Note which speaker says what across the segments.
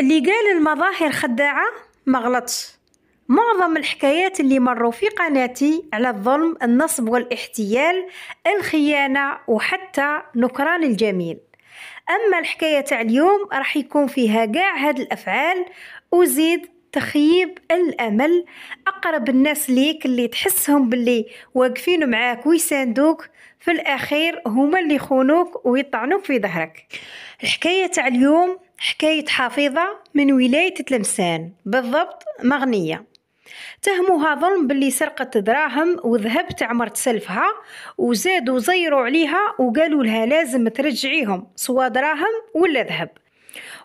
Speaker 1: اللي قال المظاهر خداعة ما غلطش معظم الحكايات اللي مروا في قناتي على الظلم النصب والاحتيال الخيانة وحتى نكران الجميل أما الحكاية تاع اليوم راح يكون فيها قاع هاد الأفعال وزيد تخيب الأمل أقرب الناس ليك اللي تحسهم باللي واقفين معاك ويساندوك في الأخير هما اللي يخونوك ويطعنوك في ظهرك الحكاية تاع اليوم حكاية حفيظة من ولاية تلمسان بالضبط مغنية تهموها ظلم باللي سرقت دراهم وذهب تاع مرت سلفها وزادوا زيروا عليها وقالوا لها لازم ترجعيهم سوا دراهم ولا ذهب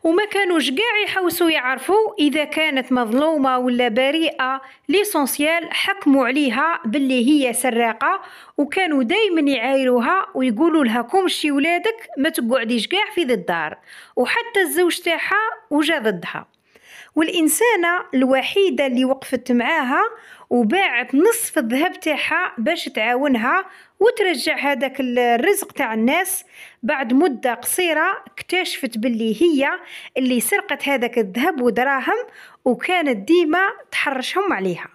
Speaker 1: وما كانوش كاع يحوسوا يعرفوا اذا كانت مظلومه ولا بريئه ليسونسيال حكموا عليها باللي هي سراقه وكانوا دائما يعايروها ويقولوا لها كومشي ولادك ما تقعديش كاع في ذي الدار وحتى الزوج تاعها وجا ضدها والانسانه الوحيده اللي وقفت معاها وباعت نصف الذهب تاعها باش تعاونها وترجع هذاك الرزق تاع الناس بعد مده قصيره اكتشفت باللي هي اللي سرقت هذاك الذهب ودراهم وكانت ديما تحرشهم عليها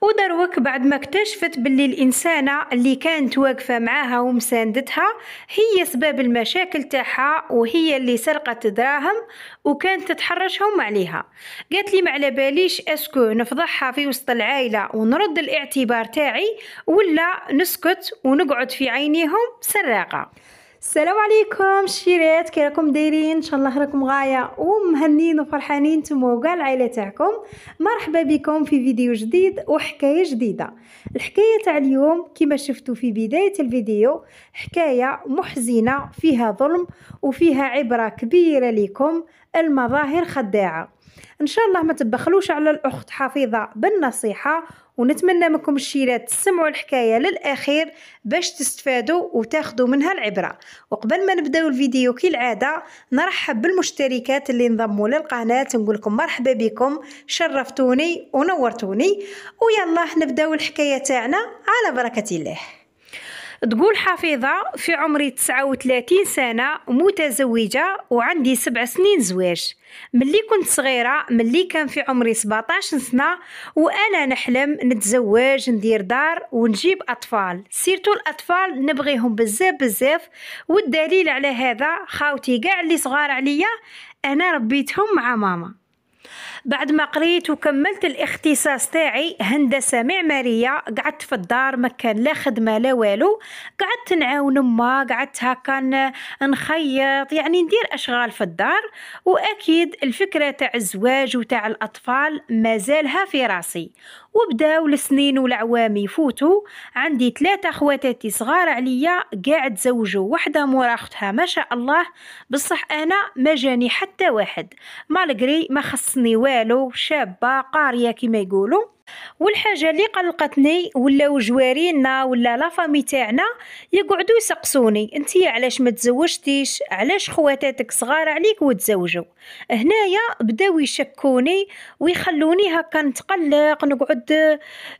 Speaker 1: ودروك بعد ما اكتشفت باللي الانسانه اللي كانت واقفه معاها ومساندتها هي سبب المشاكل تاعها وهي اللي سرقت دراهم وكانت تتحرشهم عليها قالت لي ما على باليش اسكو نفضحها في وسط العائله ونرد الاعتبار تاعي ولا نسكت ونقعد في عينيهم سراقه السلام عليكم شيرات كي راكم دايرين ان شاء الله راكم غايه ومهنيين وفرحانين نتوما وكاع العائله تاعكم مرحبا بكم في فيديو جديد وحكايه جديده الحكايه تاع اليوم كما شفتوا في بدايه الفيديو حكايه محزنه فيها ظلم وفيها عبره كبيره لكم المظاهر خداعه ان شاء الله ما تبخلوش على الاخت حفيظه بالنصيحه ونتمنى منكم الشيرات تسمعوا الحكايه للاخير باش تستفادوا وتاخذوا منها العبره وقبل ما نبداو الفيديو كالعاده نرحب بالمشتركات اللي انضموا للقناه نقول لكم مرحبا بكم شرفتوني ونورتوني ويلا نبداو الحكايه تاعنا على بركه الله تقول حفيظة في عمري 39 سنة متزوجة وعندي سبع سنين زواج ملي كنت صغيرة ملي كان في عمري 17 سنة وأنا نحلم نتزوج ندير دار ونجيب أطفال سيرتو الأطفال نبغيهم بزاف بزاف والدليل على هذا خاوتي كاع اللي صغار عليا أنا ربيتهم مع ماما بعد ما قريت وكملت الاختصاص تاعي هندسه معماريه قعدت في الدار ما كان لا خدمه لا والو قعدت نعاون ما قعدت هكا نخيط يعني ندير اشغال في الدار واكيد الفكره تاع الزواج وتاع الاطفال مازالها في راسي وبداو السنين والعوام يفوتوا عندي ثلاثة خواتاتي صغار عليا قاعد زوجوا وحده مورا اختها ما شاء الله بصح انا ما جاني حتى واحد مالغري ما خصني والو والو شابه قاريه كما يقولوا والحاجه اللي قلقتني ولاو جوارينا ولا لافامي تاعنا يقعدوا يسقسوني انت علاش ما تزوجتيش علاش خواتاتك صغار عليك وتزوجوا هنايا بداو يشكوني ويخلوني هكا نتقلق نقعد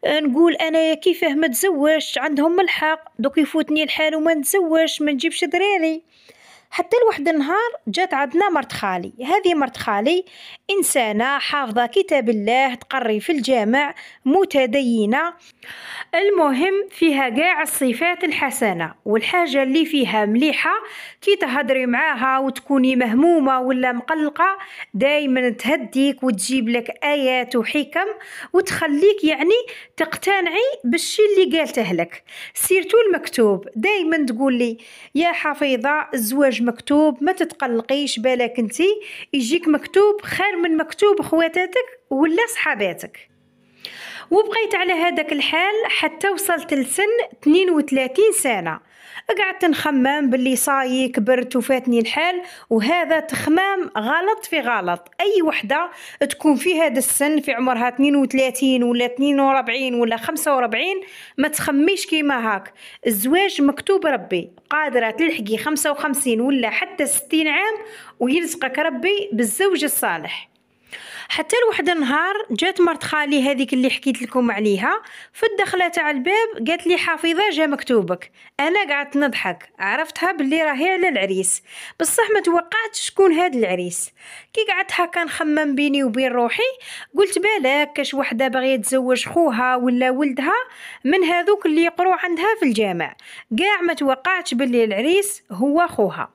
Speaker 1: آه، نقول انايا كيفاه ما تزوجش عندهم الحق دوك يفوتني الحال وما نتزوجش ما نجيبش دراري حتى لواحد النهار جات عندنا مرت خالي هذه مرت خالي إنسانة حافظة كتاب الله تقري في الجامع متدينة المهم فيها كاع الصفات الحسنة والحاجة اللي فيها مليحة كي تهضري معاها وتكوني مهمومة ولا مقلقة دايما تهديك وتجيب لك آيات وحكم وتخليك يعني تقتنعي بالشي اللي قالته لك سيرتو المكتوب دايما تقول لي يا حفيظة الزواج مكتوب ما تتقلقيش بالك انتي يجيك مكتوب خير من مكتوب خواتاتك ولا صحاباتك وبقيت على هذاك الحال حتى وصلت لسن 32 سنة قعدت نخمم باللي صاي كبرت وفاتني الحال وهذا تخمام غلط في غلط اي وحده تكون في هذا السن في عمرها 32 ولا 42 ولا 45 ما تخميش كيما هاك الزواج مكتوب ربي قادره تلحقي 55 ولا حتى 60 عام ويلزقك ربي بالزوج الصالح حتى لواحد النهار جات مرت خالي هذيك اللي حكيت لكم عليها في الدخله تاع الباب قالت لي حفيظه جا مكتوبك انا قعدت نضحك عرفتها باللي راهي على العريس بصح ما توقعتش شكون هاد العريس كي قعدت هكا نخمم بيني وبين روحي قلت بالك كاش وحده باغيه تزوج خوها ولا ولدها من هذوك اللي يقرو عندها في الجامع كاع ما توقعتش باللي العريس هو خوها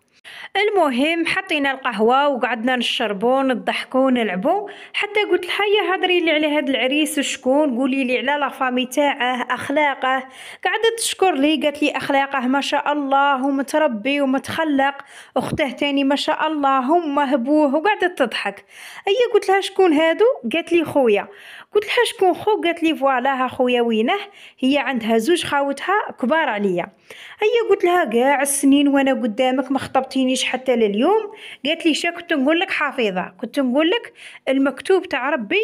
Speaker 1: المهم حطينا القهوة وقعدنا نشربو نضحكو نلعبو حتى قلت لها يا هضري لي على هاد العريس وشكون قولي لي على لافامي تاعه اخلاقه قعدت تشكر لي قالت لي اخلاقه ما شاء الله ومتربي ومتخلق اخته تاني ما شاء الله هم مهبوه وقعدت تضحك اي قلت لها شكون هادو قالت لي خويا قلت لها شكون خو قالت لي فوالا ها خويا وينه هي عندها زوج خاوتها كبار عليا هي قلت لها كاع السنين وانا قدامك ما خطبتينيش حتى لليوم قالت لي شا كنت نقول لك حفيظه كنت نقول لك المكتوب تاع ربي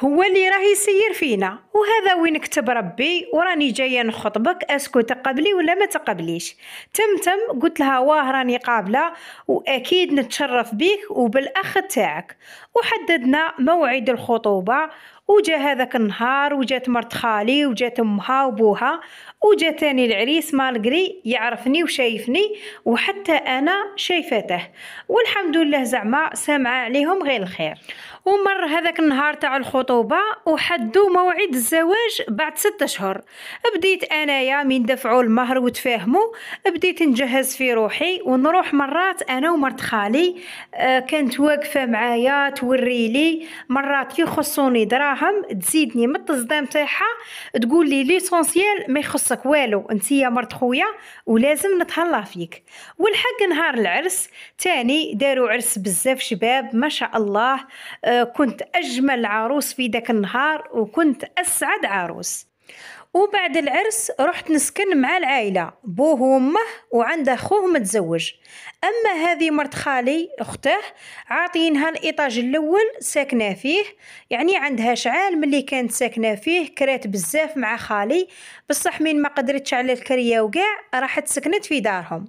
Speaker 1: هو اللي راه يسير فينا وهذا وين كتب ربي وراني جايه نخطبك اسكو تقبلي ولا ما تقبليش تم تم قلت لها واه راني قابله واكيد نتشرف بيك وبالاخ تاعك وحددنا موعد الخطوبه وجا هذاك النهار وجات مرت خالي وجات امها وبوها وجا تاني العريس مالقري يعرفني وشايفني وحتى انا شايفته والحمد لله زعما سامعه عليهم غير الخير ومر هذاك النهار تاع الخطوبه وحدوا موعد الزواج بعد ستة اشهر بديت انايا من دفعوا المهر وتفاهموا بديت نجهز في روحي ونروح مرات انا ومرت خالي آه، كانت واقفه معايا توريلي مرات يخصوني دراهم تزيدني من التصدام تاعها تقول لي ليسونسيال ما يخص خصك والو انت يا مرت خويا ولازم نتهلا فيك والحق نهار العرس تاني داروا عرس بزاف شباب ما شاء الله آه كنت اجمل عروس في داك النهار وكنت اسعد عروس وبعد العرس رحت نسكن مع العائلة بوه وامه وعند أخوه متزوج أما هذه مرت خالي أخته عاطينها الإيطاج الأول ساكنة فيه يعني عندها شعال ملي كانت ساكنة فيه كرات بزاف مع خالي بصح من ما قدرتش على الكرية وقع راحت سكنت في دارهم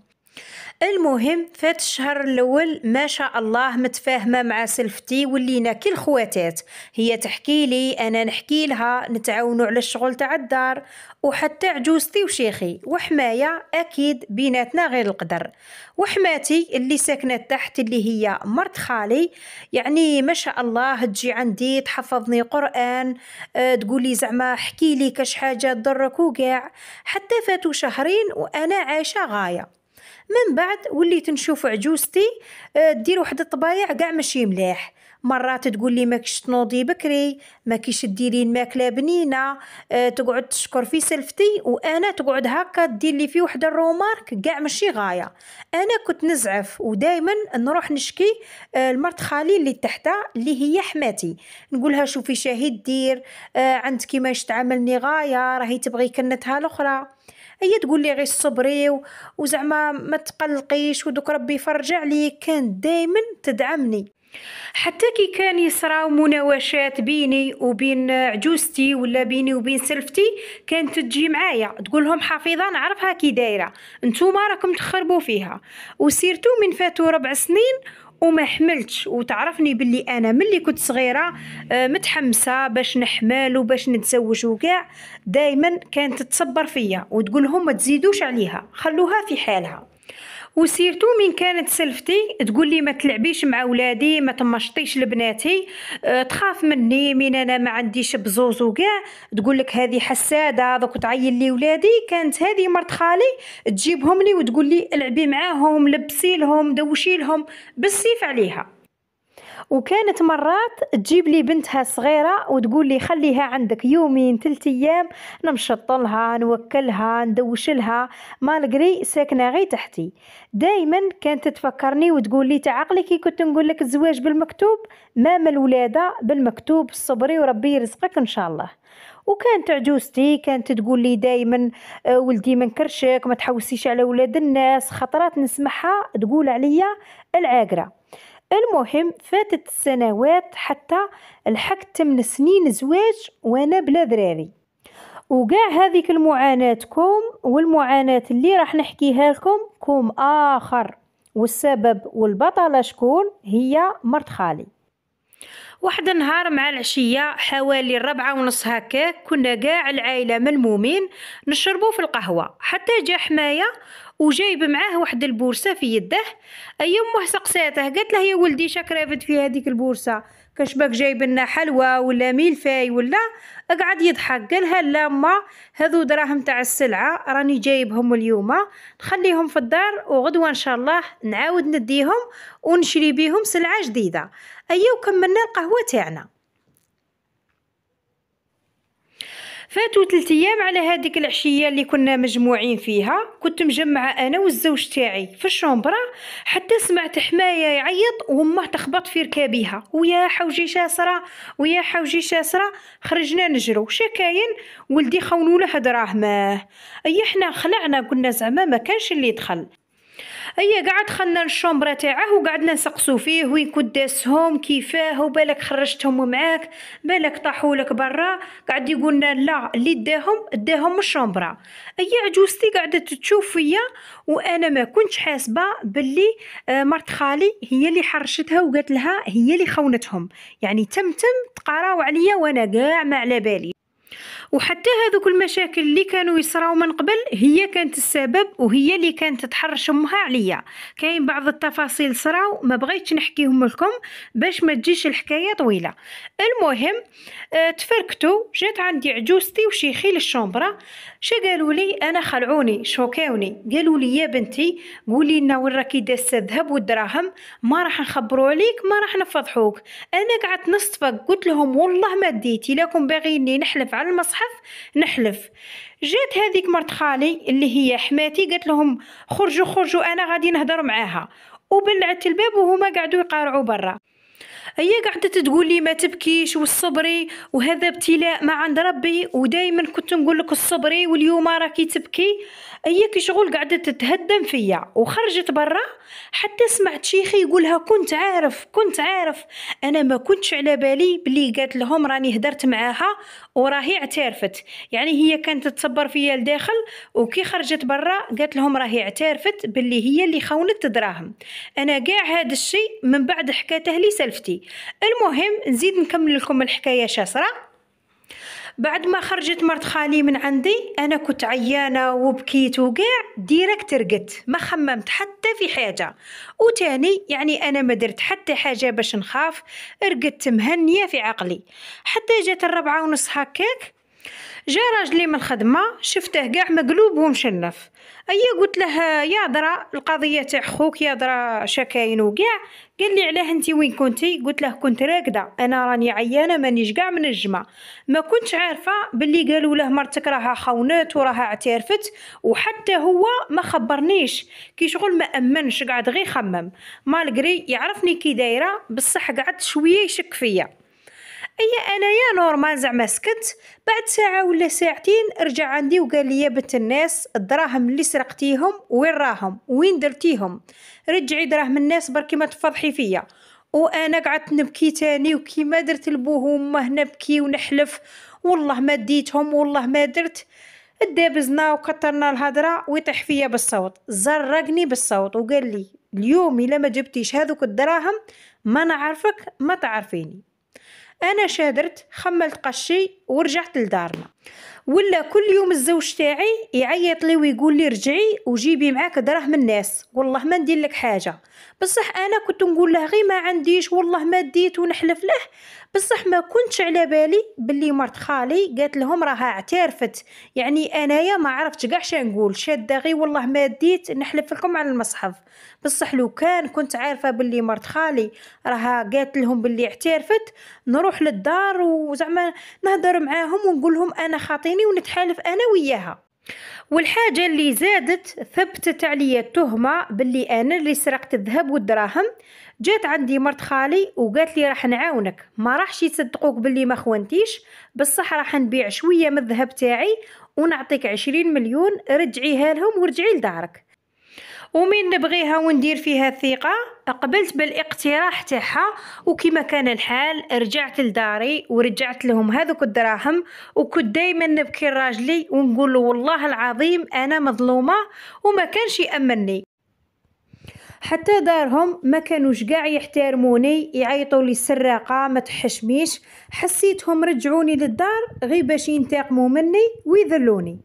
Speaker 1: المهم فات الشهر الاول ما شاء الله متفاهمه مع سلفتي ولينا كل خواتات هي تحكي لي انا نحكي لها نتعاونوا على الشغل تاع الدار وحتى عجوزتي وشيخي وحمايه اكيد بيناتنا غير القدر وحماتي اللي ساكنه تحت اللي هي مرت خالي يعني ما شاء الله تجي عندي تحفظني قران أه تقولي زعما احكي لي كاش حاجه تضرك وكاع حتى فاتوا شهرين وانا عايشه غايه من بعد وليت نشوف عجوزتي آه، دير واحد الطبايع كاع ماشي مليح مرات تقول لي ماكش تنوضي بكري ماكيش ديري الماكله بنينه أه تقعد تشكر في سلفتي وانا تقعد هكا دير لي في وحده الرومارك كاع ماشي غايه انا كنت نزعف ودائما نروح نشكي آه، المرت لمرت خالي اللي تحتها اللي هي حماتي نقولها شوفي شاهد دير أه عندك كيما تعاملني غايه راهي تبغي كنتها الاخرى هي تقول لي غير صبري وزعما ما تقلقيش ودوك ربي يفرج عليك كانت دائما تدعمني حتى كي كان يصراو مناوشات بيني وبين عجوزتي ولا بيني وبين سلفتي كانت تجي معايا تقول لهم حفيظه نعرفها كي دايره نتوما راكم تخربوا فيها وسيرتو من فاتوا ربع سنين وما حملتش وتعرفني باللي انا ملي كنت صغيره آه، متحمسه باش نحمل وباش نتزوج وكاع دائما كانت تصبر فيا وتقول لهم ما تزيدوش عليها خلوها في حالها وسيرتو من كانت سلفتي تقول لي ما تلعبيش مع ولادي ما تمشطيش لبناتي أه تخاف مني من انا ما عنديش بزوز وكاع تقول لك هذه حساده دوك تعين لي ولادي كانت هذه مرت خالي تجيبهم لي وتقول لي العبي معاهم لبسي لهم دوشي لهم بالسيف عليها وكانت مرات تجيب لي بنتها صغيرة وتقول لي خليها عندك يومين ثلاث أيام نمشطلها نوكلها ندوش لها مالغري ساكنة غي تحتي دايما كانت تفكرني وتقول لي تعقلي كي كنت نقول لك الزواج بالمكتوب ماما الولادة بالمكتوب صبري وربي يرزقك إن شاء الله وكانت عجوزتي كانت تقول لي دائما آه، ولدي من كرشك ما تحوسيش على ولاد الناس خطرات نسمعها تقول عليا العاقره المهم فاتت السنوات حتى لحقت 8 سنين زواج وانا بلا دراري وكاع هذيك المعاناتكم والمعاناة اللي راح نحكيها لكم كوم آخر والسبب والبطلة شكون هي مرت خالي واحد النهار مع العشية حوالي الربعة ونص هكا كنا كاع العائلة ملمومين نشربو في القهوة حتى جا حماية وجايب معاه واحد البورصه في يده اي امه سقساته قالت له يا ولدي شكرافت رافد في هذيك البورصه كاش باك جايب لنا حلوى ولا ميلفاي ولا قعد يضحك قالها لا ما هذو دراهم تاع السلعه راني جايبهم اليوم نخليهم في الدار وغدوه ان شاء الله نعاود نديهم ونشري بيهم سلعه جديده ايوا كملنا القهوه تاعنا فاتوا ثلاث ايام على هذيك العشيه اللي كنا مجموعين فيها كنت مجمعه انا والزوج تاعي في الشومبرا حتى سمعت حمايه يعيط وامه تخبط في ركابيها ويا حوجي شاسره ويا حوجي شاسره خرجنا نجرو شكاين ولدي خونوا له دراهمه اي حنا خلعنا قلنا زعما ما كانش اللي دخل هي قعد خلنا الشومبرا تاعه وقعدنا نسقسو فيه وين داسهم كيفاه وبالك خرجتهم معاك بالك طاحوا لك برا قعد يقولنا لا اللي داهم داهم الشومبرا هي عجوزتي قعدت تشوف فيا وانا ما كنتش حاسبه باللي آه، مرت خالي هي اللي حرشتها وقالت لها هي اللي خونتهم يعني تم تم تقراو عليا وانا كاع ما على بالي وحتى هذوك المشاكل اللي كانوا يصراو من قبل هي كانت السبب وهي اللي كانت تحرش امها عليا كاين بعض التفاصيل صراو ما بغيتش نحكيهم لكم باش ما تجيش الحكايه طويله المهم آه تفركتو جات عندي عجوزتي وشيخي للشومبرا شا قالوا لي انا خلعوني شوكاوني قالوا لي يا بنتي قولي لنا وين راكي داسه الذهب والدراهم ما راح نخبروا عليك ما راح نفضحوك انا قعدت نصفق قلت لهم والله ما ديتي لكم باغيني نحلف على المصحف المتحف نحلف جات هذيك مرت خالي اللي هي حماتي قالت لهم خرجوا خرجوا انا غادي نهضر معاها وبلعت الباب وهما قعدوا يقارعوا برا هي قعدت تقول لي ما تبكيش والصبري وهذا ابتلاء ما عند ربي ودائما كنت نقول لك الصبري واليوم راكي تبكي هي كي شغل قعدت تتهدم فيا وخرجت برا حتى سمعت شيخي يقولها كنت عارف كنت عارف انا ما كنتش على بالي بلي قالت لهم راني هدرت معاها وراهي اعترفت يعني هي كانت تصبر فيا لداخل وكي خرجت برا قالت لهم راهي اعترفت بلي هي اللي خونت دراهم انا كاع هذا الشيء من بعد حكاته لي سلفتي المهم نزيد نكمل لكم الحكايه شاسره بعد ما خرجت مرت خالي من عندي انا كنت عيانه وبكيت وكاع ديريكت رقدت ما خممت حتى في حاجه وتاني يعني انا ما درت حتى حاجه باش نخاف رقدت مهنيه في عقلي حتى جات الربعه ونص هكاك جا راجلي من الخدمة شفته كاع مقلوب ومشنف أيا قلت له يا درا القضية تاع خوك يا درا شكاين وكاع قال لي علاه انت وين كنتي قلت له كنت راكدة انا راني عيانة مانيش كاع من الجمعة ما كنتش عارفة باللي قالوا له مرتك راها خونات وراها اعترفت وحتى هو ما خبرنيش كي شغل ما امنش قعد غير خمم مالغري يعرفني كي دايرة بصح قعد شوية يشك فيا اي يا نورمال زعما سكت بعد ساعه ولا ساعتين رجع عندي وقال لي يا بنت الناس الدراهم اللي سرقتيهم وين راهم وين درتيهم رجعي دراهم الناس بركي ما تفضحي فيا وانا قعدت نبكي تاني وكيما درت البوه وما نبكي ونحلف والله ما ديتهم والله ما درت دابزنا وكترنا الهضره ويطيح فيا بالصوت زرقني بالصوت وقال لي اليوم الا ما جبتيش هذوك الدراهم ما نعرفك ما تعرفيني انا شادرت خملت قشي ورجعت لدارنا ولا كل يوم الزوج تاعي يعيط لي ويقول لي رجعي وجيبي معاك دراهم الناس والله ما ندير لك حاجه بصح انا كنت نقول له غير ما عنديش والله ما ديت ونحلف له بصح ما كنتش على بالي باللي مرت خالي قالت لهم راها اعترفت يعني انايا ما عرفتش كاع شنو نقول شاده غير والله ما ديت نحلف لكم على المصحف بصح لو كان كنت عارفه باللي مرت خالي راها قالت لهم باللي اعترفت نروح للدار وزعما نهضر معاهم ونقول لهم انا خاطيني ونتحالف انا وياها والحاجة اللي زادت ثبتت عليا التهمة باللي أنا اللي سرقت الذهب والدراهم جات عندي مرت خالي وقالت لي راح نعاونك ما راحش يصدقوك باللي ما خونتيش بصح راح نبيع شوية من الذهب تاعي ونعطيك عشرين مليون رجعيها لهم ورجعي لدارك ومن نبغيها وندير فيها الثقة قبلت بالاقتراح تاعها وكما كان الحال رجعت لداري ورجعت لهم هذوك الدراهم وكنت دائما نبكي لراجلي ونقول له والله العظيم انا مظلومه وما كانش يامني حتى دارهم ما كانوش كاع يحترموني يعيطوا لي السراقه ما تحشميش حسيتهم رجعوني للدار غير باش ينتقموا مني ويذلوني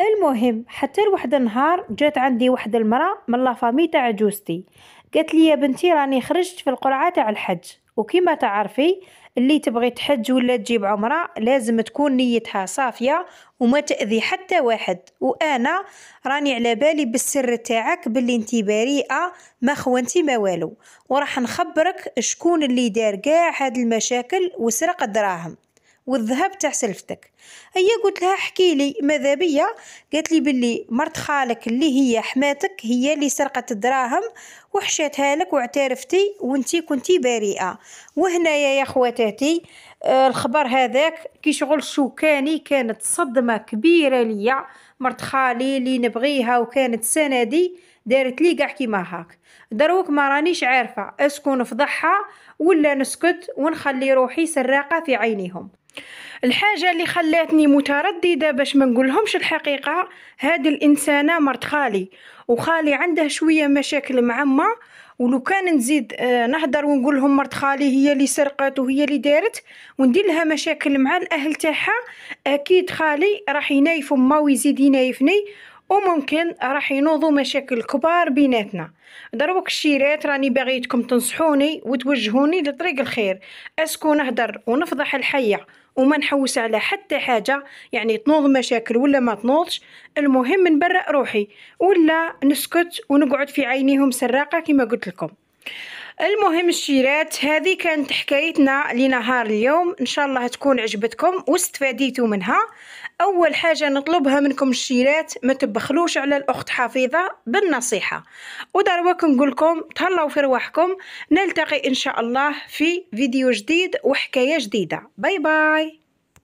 Speaker 1: المهم حتى لواحد النهار جات عندي واحد المراه من لافامي تاع جوزتي قالت لي يا بنتي راني خرجت في القرعه تاع الحج وكما تعرفي اللي تبغي تحج ولا تجيب عمره لازم تكون نيتها صافيه وما تاذي حتى واحد وانا راني على بالي بالسر تاعك باللي انت بريئه ما خونتي ما والو وراح نخبرك شكون اللي دار كاع هاد المشاكل وسرق الدراهم والذهب تاع سلفتك هي قلت لها احكي لي ماذا بيا قالت لي بلي مرت خالك اللي هي حماتك هي اللي سرقت الدراهم وحشاتها لك واعترفتي وانتي كنتي بريئه وهنايا يا خواتاتي آه الخبر هذاك كي شغل شوكاني كانت صدمه كبيره ليا مرت خالي اللي نبغيها وكانت سندي دارت لي قاع كيما هاك دروك ما رانيش عارفه اسكو نفضحها ولا نسكت ونخلي روحي سراقه في عينيهم الحاجة اللي خلاتني مترددة باش ما نقولهمش الحقيقة هاد الإنسانة مرت خالي وخالي عنده شوية مشاكل مع ما ولو كان نزيد آه، نهدر ونقول لهم مرت خالي هي اللي سرقت وهي اللي دارت وندير لها مشاكل مع الاهل تاعها اكيد خالي راح ينايف ما ويزيد ينايفني وممكن راح ينوضوا مشاكل كبار بيناتنا دروك الشيرات راني باغيتكم تنصحوني وتوجهوني لطريق الخير اسكو نهدر ونفضح الحيه وما نحوس على حتى حاجه يعني تنوض مشاكل ولا ما تنوضش المهم نبرأ روحي ولا نسكت ونقعد في عينيهم سراقه كما قلت لكم المهم الشيرات هذه كانت حكايتنا لنهار اليوم ان شاء الله تكون عجبتكم واستفاديتوا منها أول حاجة نطلبها منكم الشيرات ما تبخلوش على الأخت حفيظة بالنصيحة ودروك نقولكم تهلاو في رواحكم نلتقي إن شاء الله في فيديو جديد وحكاية جديدة باي باي